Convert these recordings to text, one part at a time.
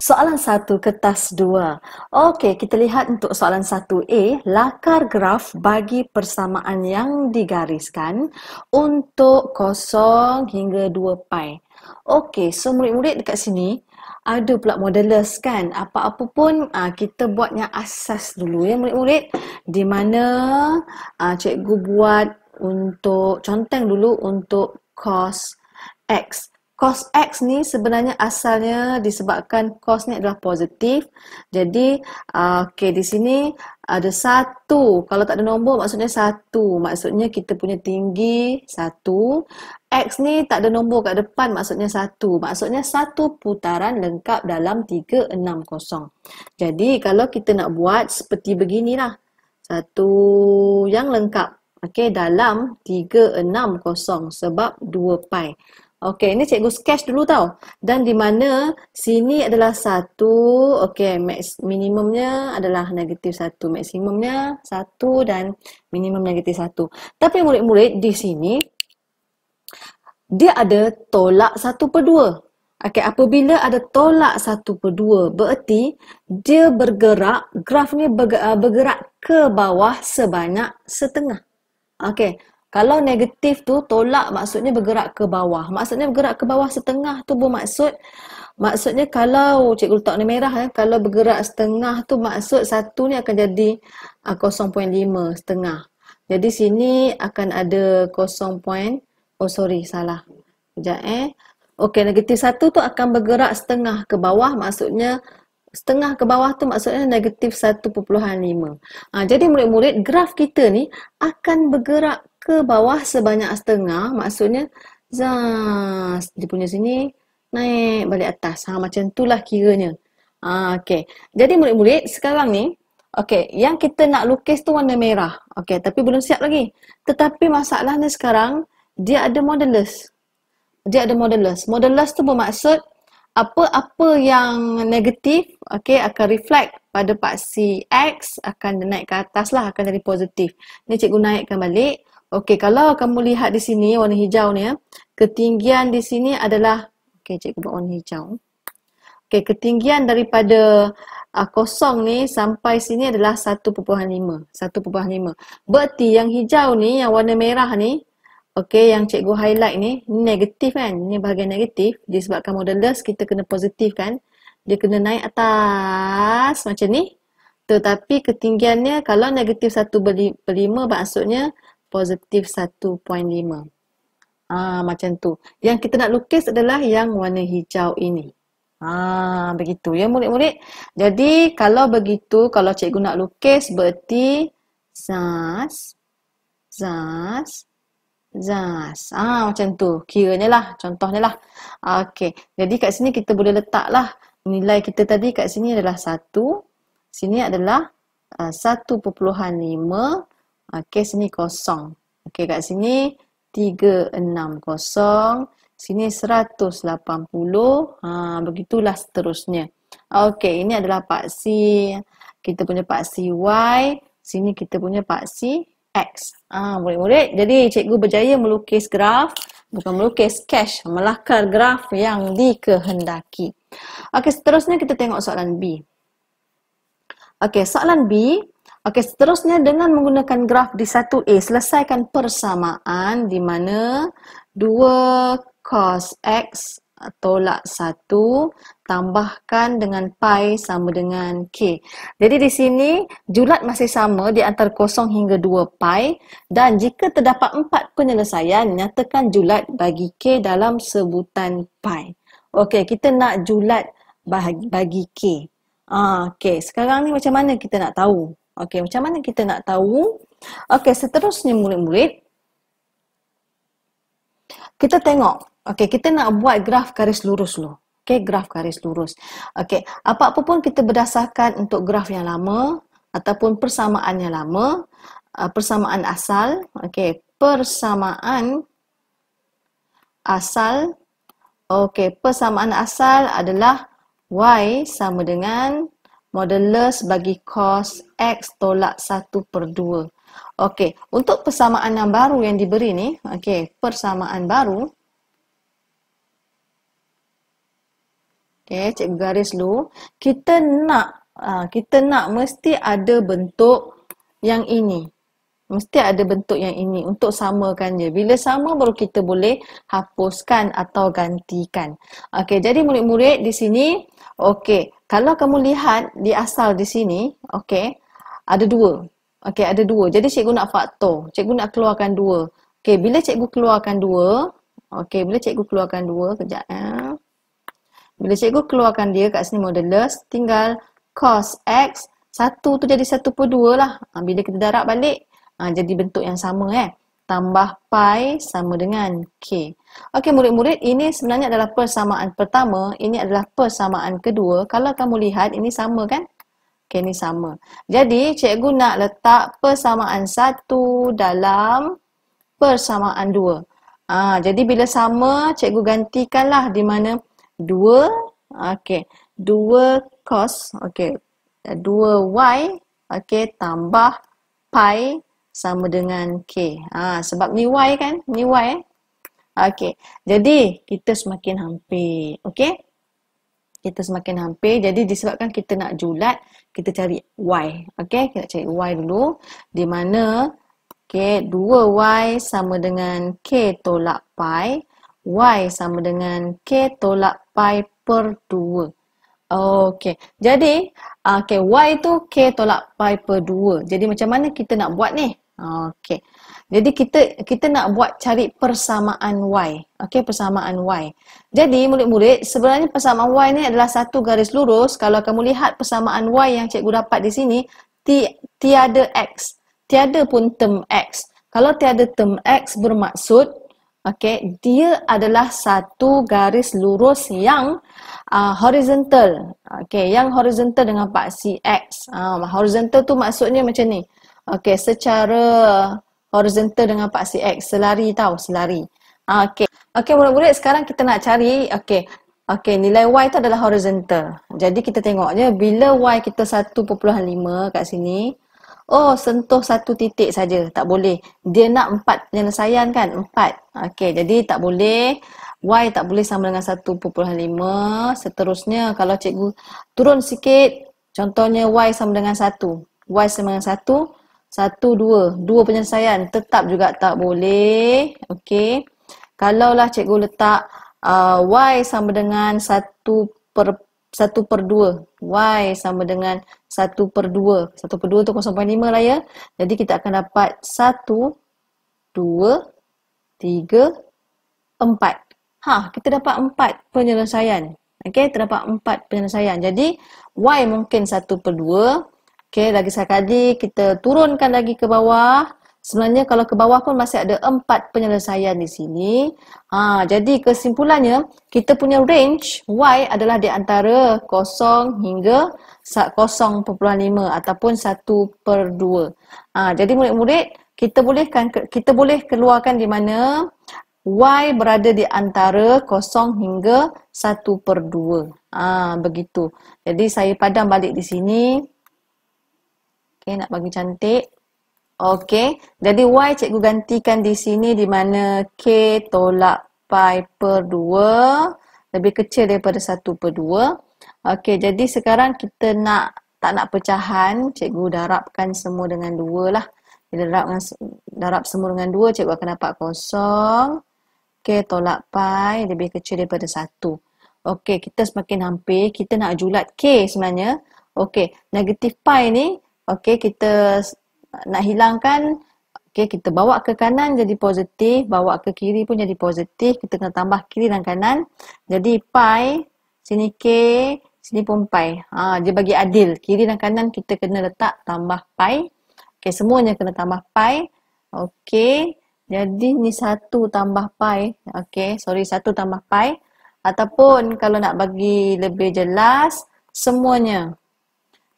Soalan 1 kertas 2. Okey, kita lihat untuk soalan 1A, lakar graf bagi persamaan yang digariskan untuk kosong hingga 2 pi. Okey, so murid-murid dekat sini ada pula modulus kan. Apa-apa pun ah, kita buat yang asas dulu ya murid-murid. Di mana ah, cikgu buat untuk conteng dulu untuk cos x. Cos x ni sebenarnya asalnya disebabkan cos ni adalah positif. Jadi, uh, okay, di sini ada satu. Kalau tak ada nombor, maksudnya satu. Maksudnya kita punya tinggi satu. X ni tak ada nombor kat depan, maksudnya satu. Maksudnya satu putaran lengkap dalam 360. Jadi, kalau kita nak buat seperti beginilah. Satu yang lengkap. Okey, dalam 360 sebab 2 pi. Okey, ini cikgu sketch dulu tau. Dan di mana sini adalah 1, okey, max minimumnya adalah negatif 1, maksimumnya 1 dan minimum negatif 1. Tapi murid-murid di sini, dia ada tolak 1 per 2. Okey, apabila ada tolak 1 per 2, bererti dia bergerak, graf ni bergerak ke bawah sebanyak setengah. Okey. Kalau negatif tu tolak maksudnya bergerak ke bawah. Maksudnya bergerak ke bawah setengah tu bermaksud maksudnya kalau cikgu letak ni merah eh, kalau bergerak setengah tu maksud satu ni akan jadi uh, ah, 0.5 setengah. Jadi sini akan ada 0. Oh sorry salah. Sekejap eh. Okey negatif satu tu akan bergerak setengah ke bawah maksudnya setengah ke bawah tu maksudnya negatif 1.5. Ha, jadi murid-murid, graf kita ni akan bergerak ke bawah sebanyak setengah. Maksudnya, zah, dia punya sini naik balik atas. Ha, macam lah kiranya. Ha, okay. Jadi murid-murid, sekarang ni, okay, yang kita nak lukis tu warna merah. Okay, tapi belum siap lagi. Tetapi masalahnya sekarang, dia ada modulus. Dia ada modulus. Modulus tu bermaksud apa-apa yang negatif okay, akan reflect pada paksi X akan naik ke atas lah, akan jadi positif. Ni cikgu naikkan balik. Okay, kalau kamu lihat di sini warna hijau ni ya, ketinggian di sini adalah, okay cikgu buat warna hijau. Okay, ketinggian daripada uh, kosong ni sampai sini adalah 1.5. 1.5. Berarti yang hijau ni, yang warna merah ni, Okey, yang cikgu highlight ni, negatif kan? Ni bahagian negatif. Disebabkan modulus, kita kena positif kan? dia kena naik atas macam ni. Tetapi ketinggiannya kalau negatif 1.5 maksudnya positif 1.5. Ah ha, macam tu. Yang kita nak lukis adalah yang warna hijau ini. Ah begitu ya murid-murid. Jadi kalau begitu kalau cikgu nak lukis berarti zas zas zas. Ah macam tu. Kiranya lah contohnya lah. Okey. Jadi kat sini kita boleh letaklah lah nilai kita tadi kat sini adalah 1 sini adalah uh, 1.5 okey sini kosong okey kat sini 360 sini 180 ha begitulah seterusnya okey ini adalah paksi kita punya paksi y sini kita punya paksi x ah ha, murid-murid jadi cikgu berjaya melukis graf bukan melukis cash melakar graf yang dikehendaki Okey, seterusnya kita tengok soalan B. Okey, soalan B. Okey, seterusnya dengan menggunakan graf di satu a selesaikan persamaan di mana 2 cos X tolak 1 tambahkan dengan pi sama dengan K. Jadi di sini julat masih sama di antara kosong hingga 2 pi dan jika terdapat 4 penyelesaian, nyatakan julat bagi K dalam sebutan pi. Okay, kita nak julat bagi, bagi K. Ah, okey. Sekarang ni macam mana kita nak tahu? Okay, macam mana kita nak tahu? Okey, seterusnya murid-murid. Kita tengok. Okay, kita nak buat graf garis lurus dulu. Okay, graf garis lurus. Okay, apa-apa pun kita berdasarkan untuk graf yang lama ataupun persamaan yang lama, ah, persamaan asal, Okay, persamaan asal Okey, persamaan asal adalah y sama dengan modulus bagi cos x tolak 1 per 2. Okey, untuk persamaan yang baru yang diberi ni, okey, persamaan baru. Okey, cikgu garis dulu. Kita nak, ah, kita nak mesti ada bentuk yang ini mesti ada bentuk yang ini untuk samakan je. Bila sama baru kita boleh hapuskan atau gantikan. Okey, jadi murid-murid di sini, okey, kalau kamu lihat di asal di sini, okey, ada dua. Okey, ada dua. Jadi cikgu nak faktor. Cikgu nak keluarkan dua. Okey, bila cikgu keluarkan dua, okey, bila cikgu keluarkan dua, kejap ya. Bila cikgu keluarkan dia kat sini modulus, tinggal cos x, satu tu jadi satu per dua lah. Ha, bila kita darab balik, ha, jadi bentuk yang sama eh tambah pi sama dengan k. Okey murid-murid ini sebenarnya adalah persamaan pertama, ini adalah persamaan kedua. Kalau kamu lihat ini sama kan? Okey ni sama. Jadi cikgu nak letak persamaan satu dalam persamaan dua. ha, jadi bila sama cikgu gantikanlah di mana dua. okey dua cos okey dua y okey tambah pi sama dengan K. Ha, sebab ni Y kan? Ni Y. Eh? Okey. Jadi, kita semakin hampir. Okey? Kita semakin hampir. Jadi, disebabkan kita nak julat, kita cari Y. Okey? Kita cari Y dulu. Di mana, okey, 2Y sama dengan K tolak pi. Y sama dengan K tolak pi per 2. Okey. Jadi, ah, okey, y tu k tolak pi per 2. Jadi macam mana kita nak buat ni? Okey. Jadi kita kita nak buat cari persamaan Y. Okey, persamaan Y. Jadi murid-murid, sebenarnya persamaan Y ni adalah satu garis lurus. Kalau kamu lihat persamaan Y yang cikgu dapat di sini, ti, tiada X. Tiada pun term X. Kalau tiada term X bermaksud, okey, dia adalah satu garis lurus yang uh, horizontal. Okey, yang horizontal dengan paksi X. Uh, horizontal tu maksudnya macam ni. Okey, secara horizontal dengan paksi X. Selari tau, selari. Ah, okey, okay, murid-murid sekarang kita nak cari, okey, okay, nilai Y tu adalah horizontal. Jadi kita tengoknya bila Y kita 1.5 kat sini, oh sentuh satu titik saja, tak boleh. Dia nak empat, penyelesaian kan, 4. Okey, jadi tak boleh. Y tak boleh sama dengan 1.5. Seterusnya, kalau cikgu turun sikit, contohnya Y sama dengan 1. Y sama dengan 1, satu, dua. Dua penyelesaian tetap juga tak boleh. Okey. Kalaulah cikgu letak uh, Y sama dengan satu per satu per dua. Y sama dengan satu per dua. Satu per dua tu 0.5 lah ya. Jadi kita akan dapat satu, dua, tiga, empat. Ha, kita dapat empat penyelesaian. Okey, terdapat empat penyelesaian. Jadi, Y mungkin satu per dua. Okey, lagi sekali kita turunkan lagi ke bawah. Sebenarnya kalau ke bawah pun masih ada empat penyelesaian di sini. Ha, jadi kesimpulannya, kita punya range Y adalah di antara 0 hingga 0.5 ataupun 1 per 2. Ha, jadi murid-murid, kita bolehkan kita boleh keluarkan di mana Y berada di antara 0 hingga 1 per 2. Ha, begitu. Jadi saya padam balik di sini. Okay, nak bagi cantik. Okay, jadi Y cikgu gantikan di sini di mana K tolak pi per 2 lebih kecil daripada 1 per 2. Okay, jadi sekarang kita nak tak nak pecahan, cikgu darabkan semua dengan 2 lah. Bila darab, dengan, darab semua dengan 2, cikgu akan dapat kosong. K tolak pi lebih kecil daripada 1. Okay, kita semakin hampir. Kita nak julat K sebenarnya. Okay, negatif pi ni okey kita nak hilangkan okey kita bawa ke kanan jadi positif bawa ke kiri pun jadi positif kita kena tambah kiri dan kanan jadi pi sini k sini pun pi ha dia bagi adil kiri dan kanan kita kena letak tambah pi okey semuanya kena tambah pi okey jadi ni satu tambah pi okey sorry satu tambah pi ataupun kalau nak bagi lebih jelas semuanya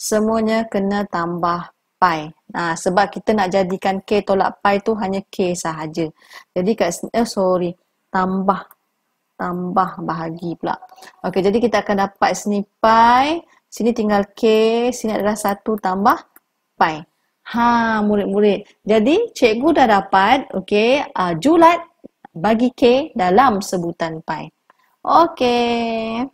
semuanya kena tambah pi. Nah, sebab kita nak jadikan k tolak pi tu hanya k sahaja. Jadi kat sini, eh, sorry, tambah tambah bahagi pula. Okey, jadi kita akan dapat sini pi, sini tinggal k, sini adalah 1 tambah pi. Ha, murid-murid. Jadi cikgu dah dapat okey, uh, julat bagi k dalam sebutan pi. Okey.